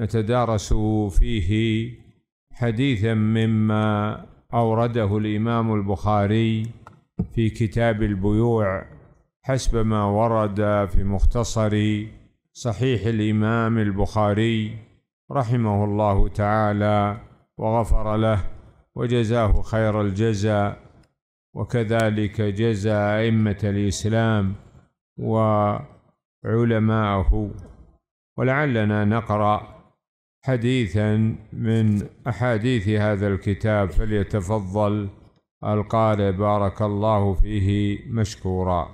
نتدارس فيه حديثا مما أورده الإمام البخاري في كتاب البيوع حسب ما ورد في مختصر صحيح الإمام البخاري رحمه الله تعالى وغفر له وجزاه خير الجزاء وكذلك جزى أئمة الإسلام وعلماءه ولعلنا نقرأ حديثا من احاديث هذا الكتاب فليتفضل القارئ بارك الله فيه مشكورا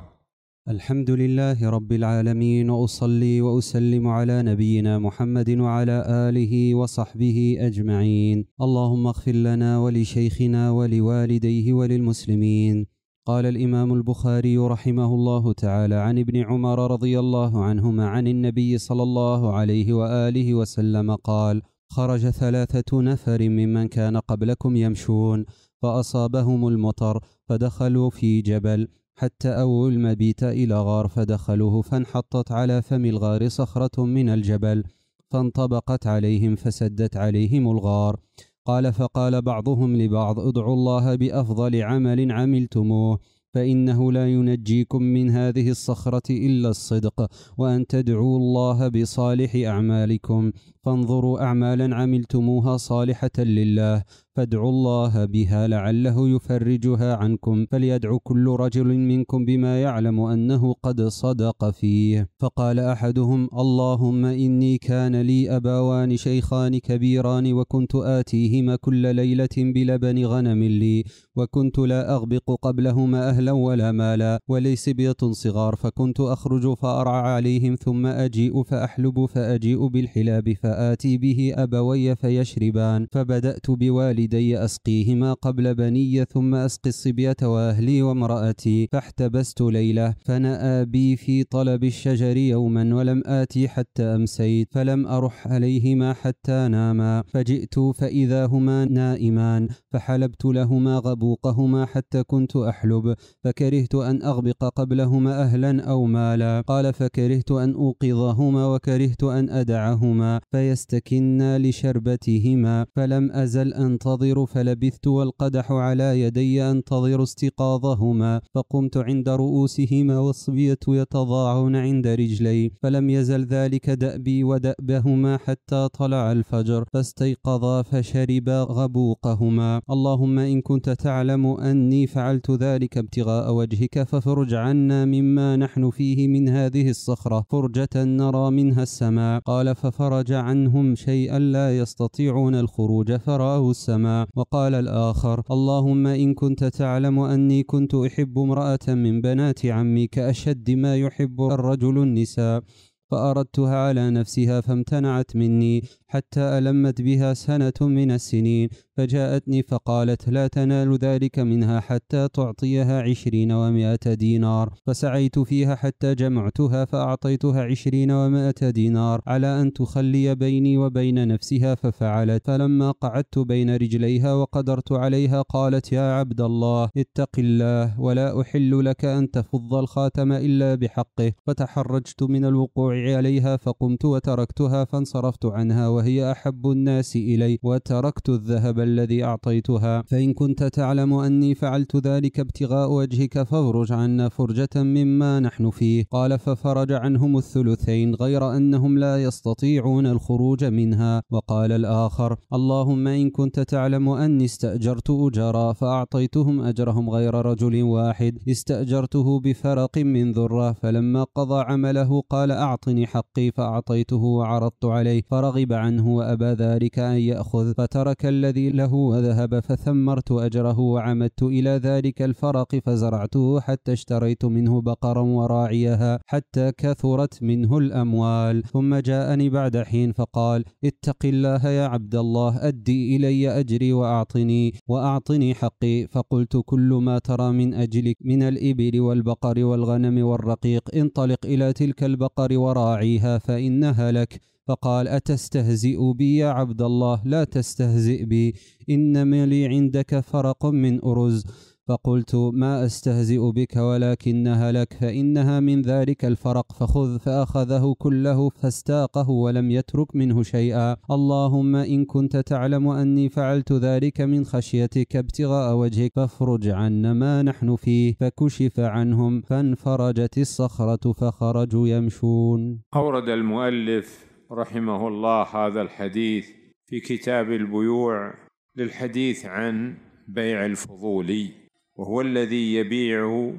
الحمد لله رب العالمين واصلي واسلم على نبينا محمد وعلى اله وصحبه اجمعين اللهم اغفر لنا ولشيخنا ولوالديه وللمسلمين قال الامام البخاري رحمه الله تعالى عن ابن عمر رضي الله عنهما عن النبي صلى الله عليه واله وسلم قال خرج ثلاثه نفر ممن كان قبلكم يمشون فاصابهم المطر فدخلوا في جبل حتى أووا المبيت إلى غار فدخلوه فانحطت على فم الغار صخرة من الجبل فانطبقت عليهم فسدت عليهم الغار قال فقال بعضهم لبعض ادعوا الله بافضل عمل عملتموه فانه لا ينجيكم من هذه الصخره الا الصدق وان تدعوا الله بصالح اعمالكم فانظروا أعمالا عملتموها صالحة لله فادعوا الله بها لعله يفرجها عنكم فليدعو كل رجل منكم بما يعلم أنه قد صدق فيه فقال أحدهم اللهم إني كان لي أبوان شيخان كبيران وكنت آتيهما كل ليلة بلبن غنم لي وكنت لا أغبق قبلهما أهلا ولا مالا ولي سبية صغار فكنت أخرج فأرعى عليهم ثم أجيء فأحلب فأجيء بالحلاب فأ فآتي به أبوي فيشربان فبدأت بوالدي أسقيهما قبل بني ثم أسقي الصبية وأهلي وامرأتي فاحتبست ليلة فنأى بي في طلب الشجر يوما ولم آتي حتى أمسيت فلم أرح عليهما حتى ناما فجئت فإذا هما نائمان فحلبت لهما غبوقهما حتى كنت أحلب فكرهت أن أغبق قبلهما أهلا أو مالا قال فكرهت أن أوقظهما وكرهت أن أدعهما فيستكنا لشربتهما فلم أزل أنتظر فلبثت والقدح على يدي أنتظر استيقاظهما فقمت عند رؤوسهما والصبية يتضاعون عند رجلي فلم يزل ذلك دأبي ودأبهما حتى طلع الفجر فاستيقظا فشربا غبوقهما اللهم إن كنت تعلم أني فعلت ذلك ابتغاء وجهك ففرج عنا مما نحن فيه من هذه الصخرة فرجة نرى منها السماء قال ففرج عنهم شيئا لا يستطيعون الخروج فراه السماء وقال الآخر اللهم إن كنت تعلم أني كنت أحب امرأة من بنات عمي كأشد ما يحب الرجل النساء فأردتها على نفسها فامتنعت مني حتى ألمت بها سنة من السنين فجاءتني فقالت لا تنال ذلك منها حتى تعطيها عشرين ومائة دينار فسعيت فيها حتى جمعتها فأعطيتها عشرين ومائة دينار على أن تخلي بيني وبين نفسها ففعلت فلما قعدت بين رجليها وقدرت عليها قالت يا عبد الله اتق الله ولا أحل لك أن تفض الخاتم إلا بحقه فتحرجت من الوقوع عليها فقمت وتركتها فانصرفت عنها وهي أحب الناس إلي وتركت الذهب الذي أعطيتها فإن كنت تعلم أني فعلت ذلك ابتغاء وجهك فافرج عنا فرجة مما نحن فيه قال ففرج عنهم الثلثين غير أنهم لا يستطيعون الخروج منها وقال الآخر اللهم إن كنت تعلم أني استأجرت أجرا فأعطيتهم أجرهم غير رجل واحد استأجرته بفرق من ذرة فلما قضى عمله قال أعطني حقي فأعطيته وعرضت عليه فرغب عنه وأبى ذلك أن يأخذ فترك الذي له وذهب فثمرت أجره وعمدت إلى ذلك الفرق فزرعته حتى اشتريت منه بقرا وراعيها حتى كثرت منه الأموال ثم جاءني بعد حين فقال اتق الله يا عبد الله أدي إلي أجري وأعطني وأعطني حقي فقلت كل ما ترى من أجلك من الإبل والبقر والغنم والرقيق انطلق إلى تلك البقر وراعيها فإنها لك فقال أتستهزئ بي يا عبد الله لا تستهزئ بي إنما لي عندك فرق من أرز فقلت ما أستهزئ بك ولكنها لك فإنها من ذلك الفرق فخذ فأخذه كله فاستاقه ولم يترك منه شيئا اللهم إن كنت تعلم أني فعلت ذلك من خشيتك ابتغاء وجهك فافرج عنا ما نحن فيه فكشف عنهم فانفرجت الصخرة فخرجوا يمشون أورد المؤلف رحمه الله هذا الحديث في كتاب البيوع للحديث عن بيع الفضولي وهو الذي يبيع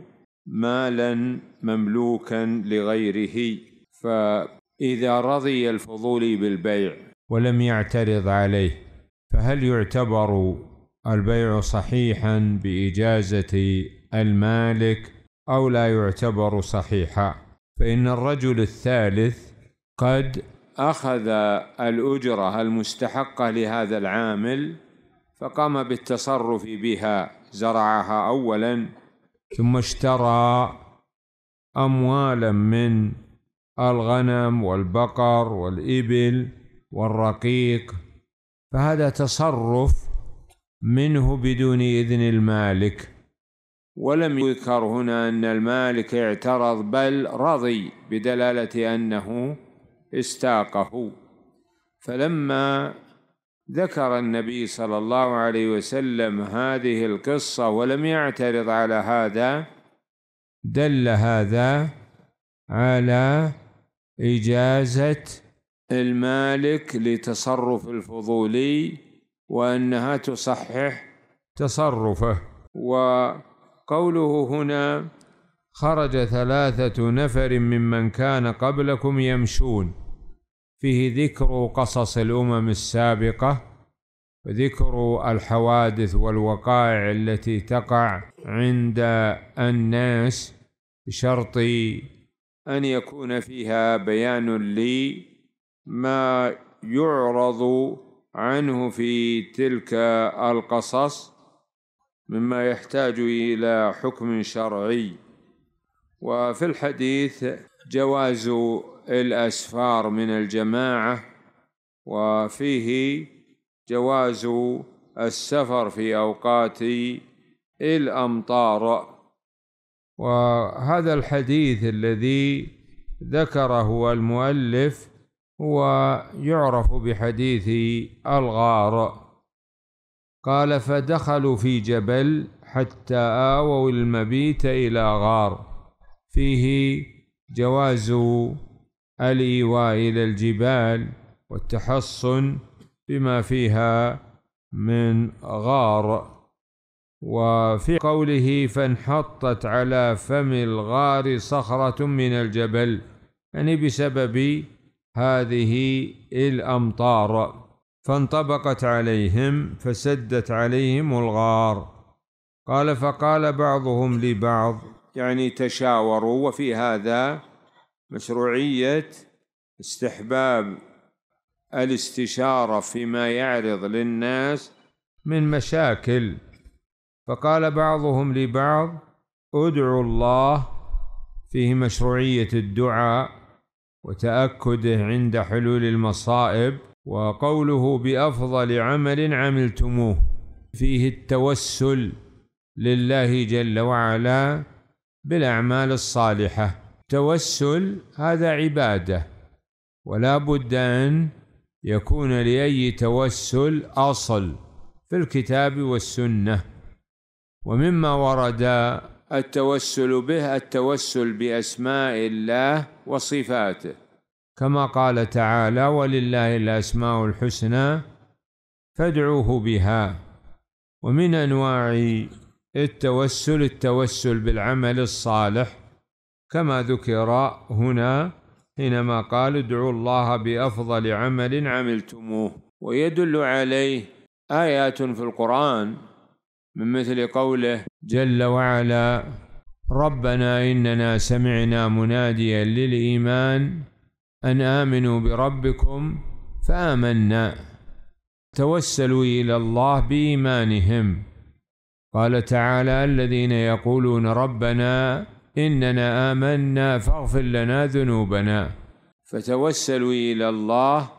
مالا مملوكا لغيره فإذا رضي الفضولي بالبيع ولم يعترض عليه فهل يعتبر البيع صحيحا بإجازة المالك أو لا يعتبر صحيحا فإن الرجل الثالث قد أخذ الأجرة المستحقة لهذا العامل فقام بالتصرف بها زرعها أولا ثم اشترى أموالا من الغنم والبقر والإبل والرقيق فهذا تصرف منه بدون إذن المالك ولم يذكر هنا أن المالك اعترض بل رضي بدلالة أنه استاقه فلما ذكر النبي صلى الله عليه وسلم هذه القصة ولم يعترض على هذا دل هذا على إجازة المالك لتصرف الفضولي وأنها تصحح تصرفه وقوله هنا خرج ثلاثة نفر ممن كان قبلكم يمشون فيه ذكر قصص الامم السابقه وذكر الحوادث والوقائع التي تقع عند الناس بشرط ان يكون فيها بيان لي ما يعرض عنه في تلك القصص مما يحتاج الى حكم شرعي وفي الحديث جواز الأسفار من الجماعة وفيه جواز السفر في أوقات الأمطار وهذا الحديث الذي ذكره المؤلف هو يعرف بحديث الغار قال فدخلوا في جبل حتى آووا المبيت إلى غار فيه جواز الإيواء إلى الجبال والتحصن بما فيها من غار وفي قوله فانحطت على فم الغار صخرة من الجبل يعني بسبب هذه الأمطار فانطبقت عليهم فسدت عليهم الغار قال فقال بعضهم لبعض يعني تشاوروا وفي هذا مشروعية استحباب الاستشارة فيما يعرض للناس من مشاكل فقال بعضهم لبعض ادعوا الله فيه مشروعية الدعاء وتأكده عند حلول المصائب وقوله بأفضل عمل عملتموه فيه التوسل لله جل وعلا بالاعمال الصالحه توسل هذا عباده ولا بد ان يكون لاي توسل اصل في الكتاب والسنه ومما ورد التوسل به التوسل باسماء الله وصفاته كما قال تعالى ولله الاسماء الحسنى فادعوه بها ومن انواع التوسل التوسل بالعمل الصالح كما ذكر هنا حينما قال ادعوا الله بافضل عمل عملتموه ويدل عليه ايات في القران من مثل قوله جل وعلا ربنا اننا سمعنا مناديا للايمان ان امنوا بربكم فامنا توسلوا الى الله بايمانهم قال تعالى الذين يقولون ربنا إننا آمنا فاغفر لنا ذنوبنا فتوسلوا إلى الله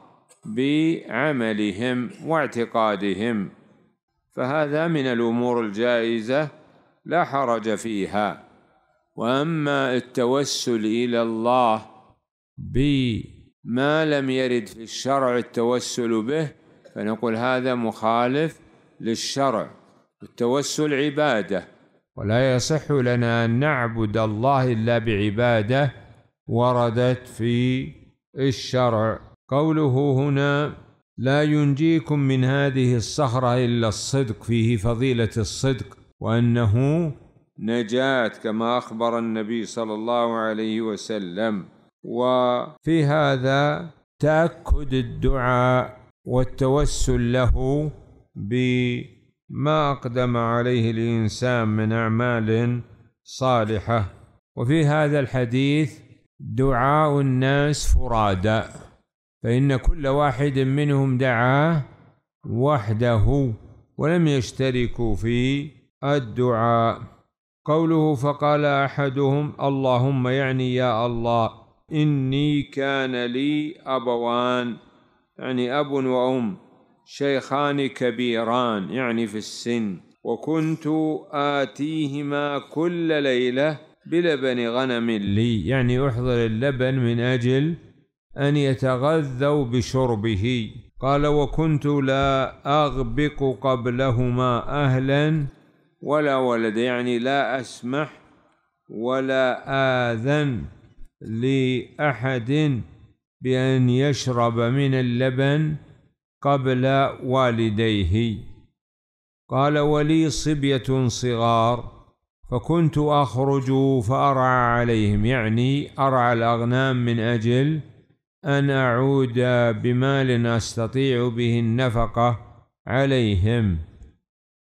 بعملهم واعتقادهم فهذا من الأمور الجائزة لا حرج فيها وأما التوسل إلى الله بما لم يرد في الشرع التوسل به فنقول هذا مخالف للشرع التوسل عبادة ولا يصح لنا أن نعبد الله إلا بعبادة وردت في الشرع قوله هنا لا ينجيكم من هذه الصخرة إلا الصدق فيه فضيلة الصدق وأنه نجاة كما أخبر النبي صلى الله عليه وسلم وفي هذا تأكد الدعاء والتوسل له ب ما أقدم عليه الإنسان من أعمال صالحة وفي هذا الحديث دعاء الناس فرادى فإن كل واحد منهم دعا وحده ولم يشتركوا في الدعاء قوله فقال أحدهم اللهم يعني يا الله إني كان لي أبوان يعني أب وأم شيخان كبيران يعني في السن وكنت آتيهما كل ليلة بلبن غنم لي يعني أحضر اللبن من أجل أن يتغذوا بشربه قال وكنت لا أغبق قبلهما أهلا ولا ولد يعني لا أسمح ولا آذن لأحد بأن يشرب من اللبن قبل والديه قال ولي صبية صغار فكنت أخرج فأرعى عليهم يعني أرعى الأغنام من أجل أن أعود بمال أستطيع به النفقة عليهم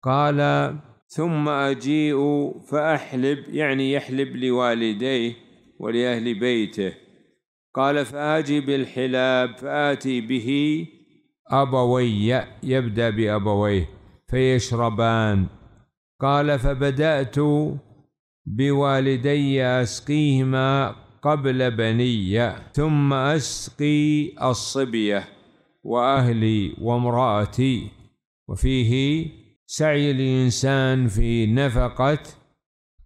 قال ثم أجيء فأحلب يعني يحلب لوالديه ولأهل بيته قال فآجي بالحلاب فآتي به أبوي يبدأ بأبويه فيشربان قال فبدأت بوالدي أسقيهما قبل بني ثم أسقي الصبية وأهلي وامرأتي وفيه سعي الإنسان في نفقة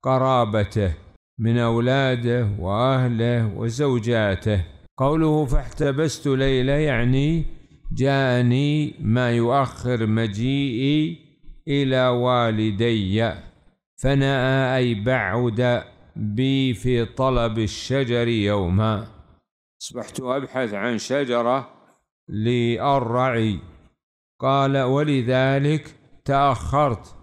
قرابته من أولاده وأهله وزوجاته قوله فاحتبست ليلة يعني جاني ما يؤخر مجيئي إلى والدي فنأى أي بعد بي في طلب الشجر يوما أصبحت أبحث عن شجرة للرعي قال ولذلك تأخرت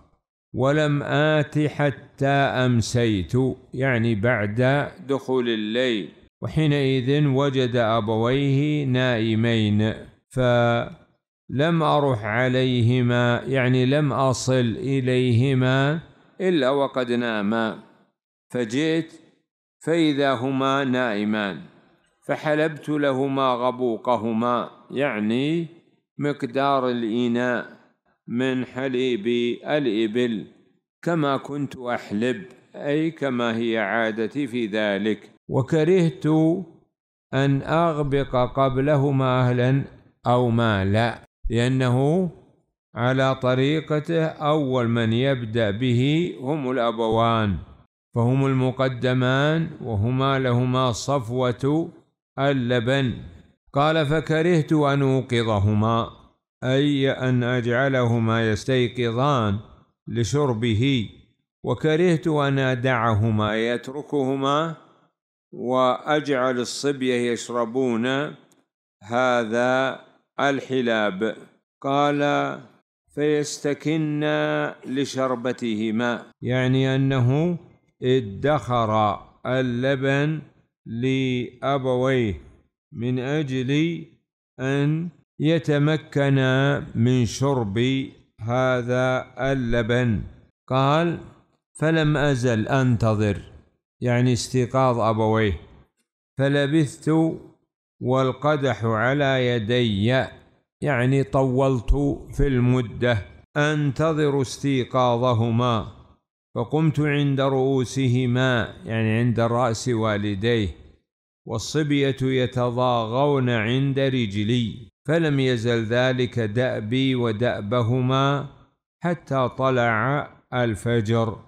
ولم آت حتى أمسيت يعني بعد دخول الليل وحينئذ وجد أبويه نائمين فلم أروح عليهما يعني لم أصل إليهما إلا وقد ناما فجئت فإذا هما نائمان فحلبت لهما غبوقهما يعني مقدار الإناء من حليب الإبل كما كنت أحلب أي كما هي عادتي في ذلك وكرهت أن أغبق قبلهما أهلا أو ما لا لأنه على طريقته أول من يبدأ به هم الأبوان فهم المقدمان وهما لهما صفوة اللبن قال فكرهت أن أوقظهما أي أن أجعلهما يستيقظان لشربه وكرهت أن أدعهما يتركهما وأجعل الصبية يشربون هذا الحلاب قال فيستكن لشربتهما يعني أنه ادخر اللبن لأبويه من أجل أن يتمكنا من شرب هذا اللبن قال فلم أزل أنتظر يعني استيقاظ أبويه فلبثت والقدح على يدي يعني طولت في المدة أنتظر استيقاظهما فقمت عند رؤوسهما يعني عند رأس والديه والصبية يتضاغون عند رجلي فلم يزل ذلك دأبي ودأبهما حتى طلع الفجر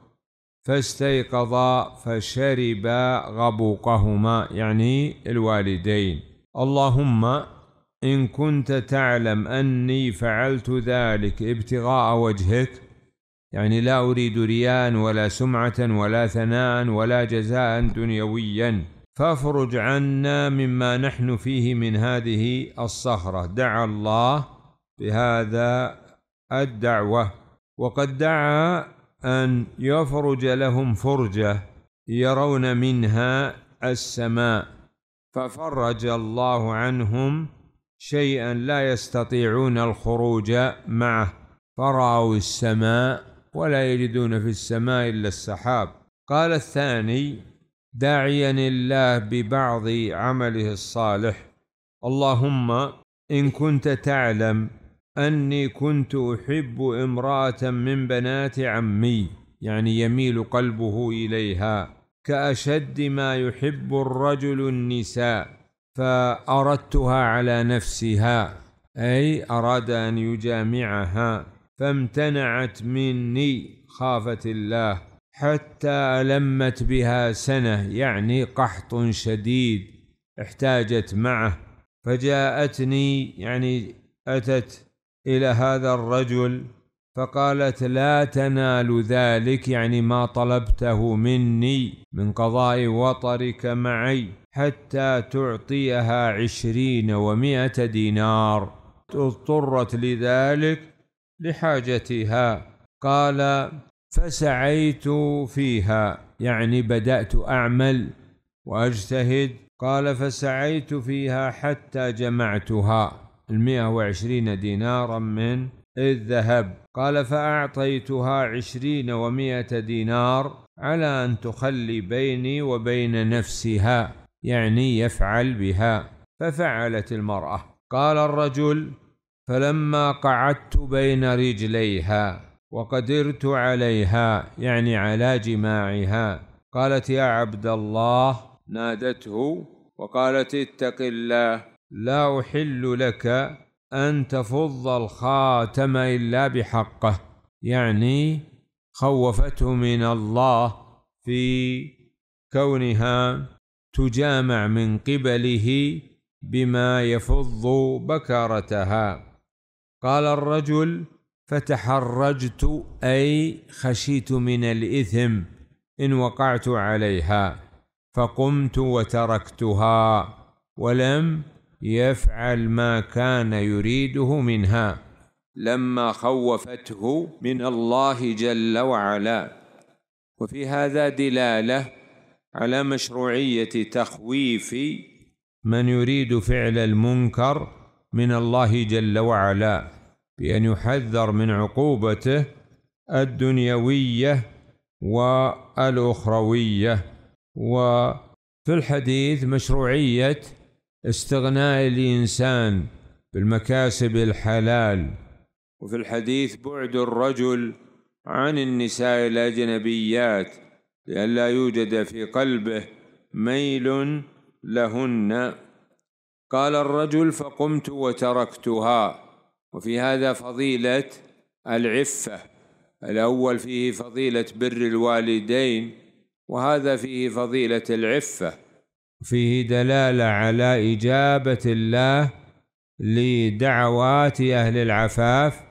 فاستيقظا فشربا غبوقهما يعني الوالدين اللهم إن كنت تعلم أني فعلت ذلك ابتغاء وجهك يعني لا أريد رياء ولا سمعة ولا ثناء ولا جزاء دنيويا فافرج عنا مما نحن فيه من هذه الصخرة دعا الله بهذا الدعوة وقد دعا أن يفرج لهم فرجة يرون منها السماء ففرج الله عنهم شيئا لا يستطيعون الخروج معه فرأوا السماء ولا يجدون في السماء إلا السحاب قال الثاني داعيا الله ببعض عمله الصالح اللهم إن كنت تعلم أني كنت أحب امرأة من بنات عمي يعني يميل قلبه إليها كاشد ما يحب الرجل النساء فاردتها على نفسها اي اراد ان يجامعها فامتنعت مني خافت الله حتى المت بها سنه يعني قحط شديد احتاجت معه فجاءتني يعني اتت الى هذا الرجل فقالت لا تنال ذلك يعني ما طلبته مني من قضاء وطرك معي حتى تعطيها عشرين ومائة دينار اضطرت لذلك لحاجتها قال فسعيت فيها يعني بدأت أعمل وأجتهد قال فسعيت فيها حتى جمعتها المئة وعشرين دينارا من الذهب قال فأعطيتها عشرين ومائة دينار على أن تخلي بيني وبين نفسها يعني يفعل بها ففعلت المرأة قال الرجل فلما قعدت بين رجليها وقدرت عليها يعني على جماعها قالت يا عبد الله نادته وقالت اتق الله لا أحل لك أن تفض الخاتم إلا بحقه يعني خوفته من الله في كونها تجامع من قبله بما يفض بكرتها قال الرجل فتحرجت أي خشيت من الإثم إن وقعت عليها فقمت وتركتها ولم يفعل ما كان يريده منها لما خوفته من الله جل وعلا وفي هذا دلاله على مشروعيه تخويف من يريد فعل المنكر من الله جل وعلا بان يحذر من عقوبته الدنيويه والاخرويه وفي الحديث مشروعيه استغناء الإنسان بالمكاسب الحلال وفي الحديث بعد الرجل عن النساء الأجنبيات لئلا يوجد في قلبه ميل لهن قال الرجل فقمت وتركتها وفي هذا فضيلة العفة الأول فيه فضيلة بر الوالدين وهذا فيه فضيلة العفة فيه دلاله على اجابه الله لدعوات اهل العفاف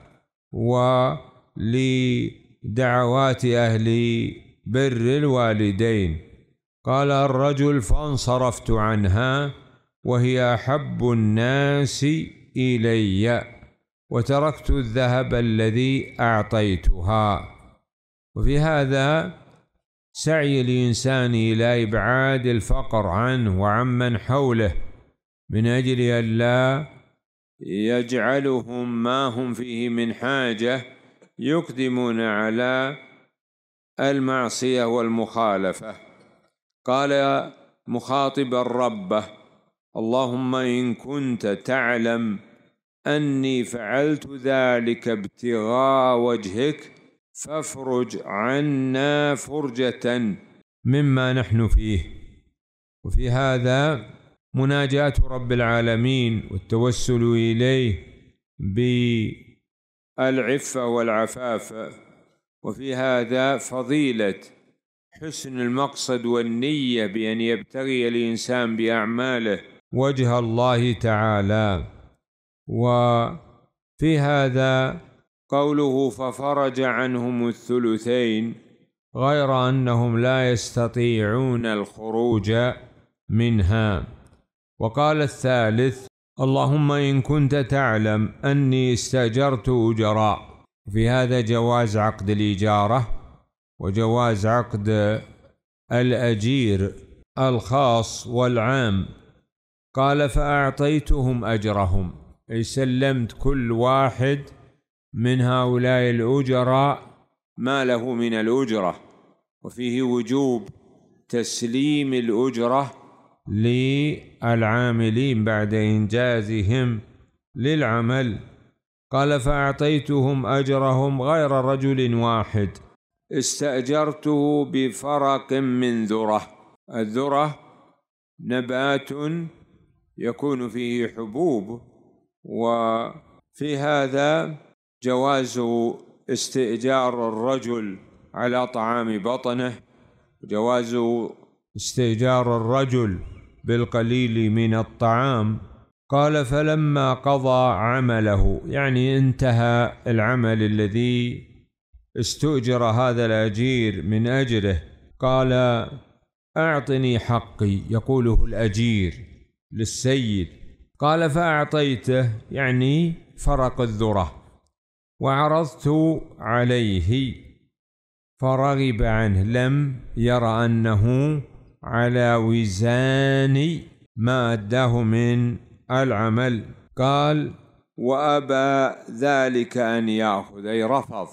ولدعوات اهل بر الوالدين قال الرجل فانصرفت عنها وهي احب الناس الي وتركت الذهب الذي اعطيتها وفي هذا سعي الإنسان إلى إبعاد الفقر عنه وعمن حوله من أجل ألا يجعلهم ما هم فيه من حاجة يقدمون على المعصية والمخالفة قال مخاطبا ربه اللهم إن كنت تعلم أني فعلت ذلك ابتغاء وجهك فافرج عنا فرجة مما نحن فيه وفي هذا مناجاة رب العالمين والتوسل إليه بالعفة والعفاف وفي هذا فضيلة حسن المقصد والنية بأن يبتغي الإنسان بأعماله وجه الله تعالى وفي هذا قوله ففرج عنهم الثلثين غير انهم لا يستطيعون الخروج منها وقال الثالث اللهم ان كنت تعلم اني استاجرت اجراء في هذا جواز عقد الاجاره وجواز عقد الاجير الخاص والعام قال فاعطيتهم اجرهم اي سلمت كل واحد من هؤلاء الأجراء ما له من الأجرة وفيه وجوب تسليم الأجرة للعاملين بعد إنجازهم للعمل قال فأعطيتهم أجرهم غير رجل واحد استأجرته بفرق من ذرة الذرة نبات يكون فيه حبوب وفي هذا جواز استئجار الرجل على طعام بطنه جواز استئجار الرجل بالقليل من الطعام قال فلما قضى عمله يعني انتهى العمل الذي استؤجر هذا الاجير من اجله قال اعطني حقي يقوله الاجير للسيد قال فاعطيته يعني فرق الذره وعرضت عليه فرغب عنه لم ير أنه على وزان ما أداه من العمل قال وأبى ذلك أن يأخذ أي رفض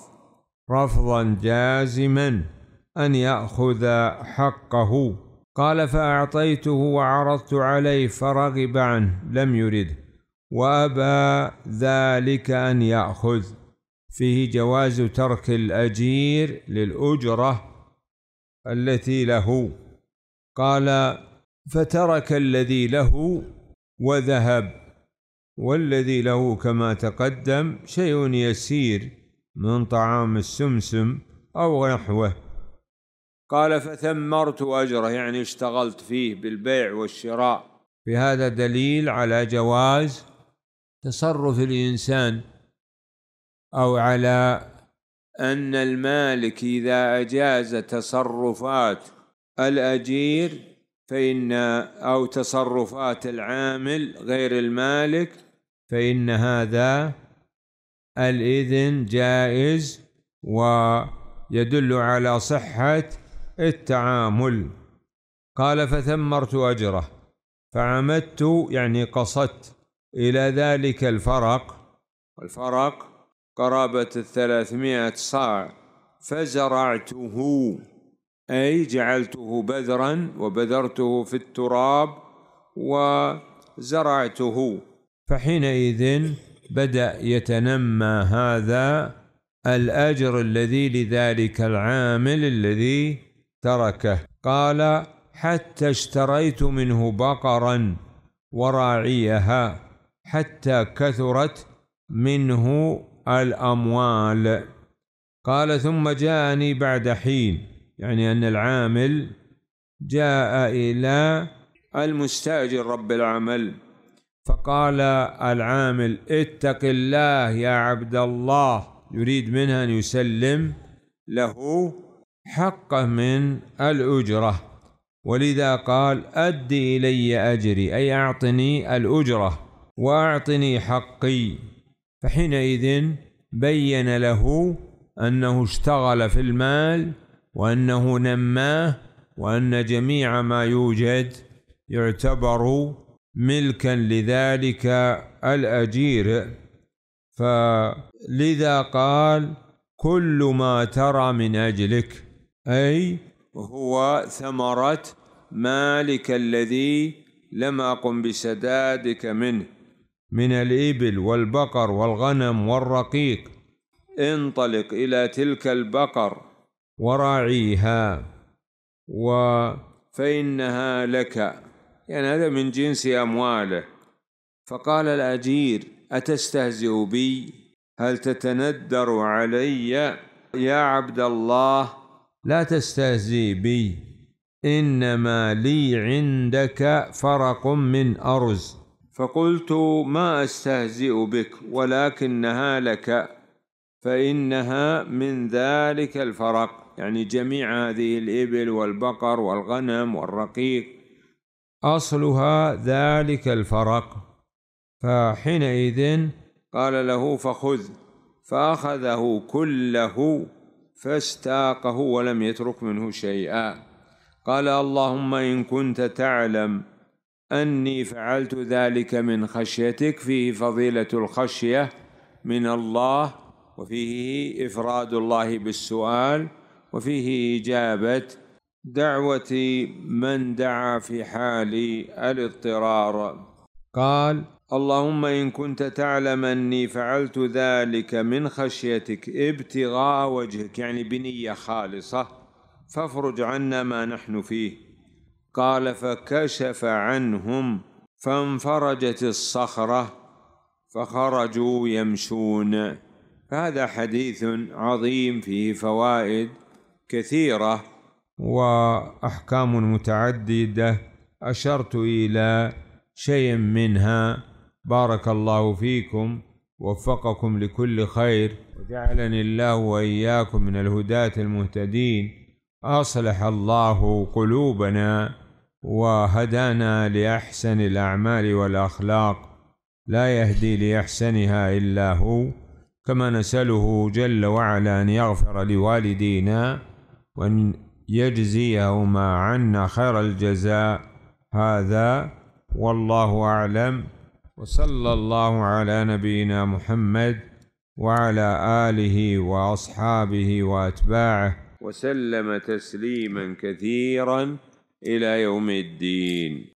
رفضا جازما أن يأخذ حقه قال فأعطيته وعرضت عليه فرغب عنه لم يرده وأبى ذلك أن يأخذ فيه جواز ترك الأجير للأجرة التي له قال فترك الذي له وذهب والذي له كما تقدم شيء يسير من طعام السمسم أو نحوه قال فثمرت أجره يعني اشتغلت فيه بالبيع والشراء بهذا دليل على جواز تصرف الإنسان أو على أن المالك إذا أجاز تصرفات الأجير فإن أو تصرفات العامل غير المالك فإن هذا الإذن جائز ويدل على صحة التعامل قال فثمرت أجره فعمدت يعني قصدت إلى ذلك الفرق الفرق قرابة الثلاثمائة صاع فزرعته أي جعلته بذرا وبذرته في التراب وزرعته فحينئذ بدأ يتنمى هذا الأجر الذي لذلك العامل الذي تركه قال حتى اشتريت منه بقرا وراعيها حتى كثرت منه الأموال قال ثم جاءني بعد حين يعني أن العامل جاء إلى المستأجر رب العمل فقال العامل اتق الله يا عبد الله يريد منها أن يسلم له حقه من الأجرة ولذا قال أد إلي أجري أي أعطني الأجرة وأعطني حقي فحينئذ بين له أنه اشتغل في المال وأنه نماه وأن جميع ما يوجد يعتبر ملكا لذلك الأجير فلذا قال كل ما ترى من أجلك أي هو ثمرة مالك الذي لم أقم بسدادك منه من الإبل والبقر والغنم والرقيق انطلق إلى تلك البقر وراعيها و فإنها لك يعني هذا من جنس أمواله فقال الأجير أتستهزئ بي هل تتندر علي يا عبد الله لا تستهزئ بي إنما لي عندك فرق من أرز فقلت ما استهزئ بك ولكنها لك فانها من ذلك الفرق يعني جميع هذه الابل والبقر والغنم والرقيق اصلها ذلك الفرق فحينئذ قال له فخذ فاخذه كله فاستاقه ولم يترك منه شيئا قال اللهم ان كنت تعلم أني فعلت ذلك من خشيتك فيه فضيلة الخشية من الله وفيه إفراد الله بالسؤال وفيه إجابة دعوة من دعا في حال الاضطرار قال اللهم إن كنت تعلم أني فعلت ذلك من خشيتك ابتغاء وجهك يعني بنية خالصة فافرج عنا ما نحن فيه قال فكشف عنهم فانفرجت الصخره فخرجوا يمشون هذا حديث عظيم فيه فوائد كثيره واحكام متعدده اشرت الى شيء منها بارك الله فيكم وفقكم لكل خير وجعلني الله واياكم من الهداه المهتدين اصلح الله قلوبنا وهدانا لاحسن الاعمال والاخلاق لا يهدي لاحسنها الا هو كما نساله جل وعلا ان يغفر لوالدينا وان يجزيهما عنا خير الجزاء هذا والله اعلم وصلى الله على نبينا محمد وعلى اله واصحابه واتباعه وسلم تسليما كثيرا إلى يوم الدين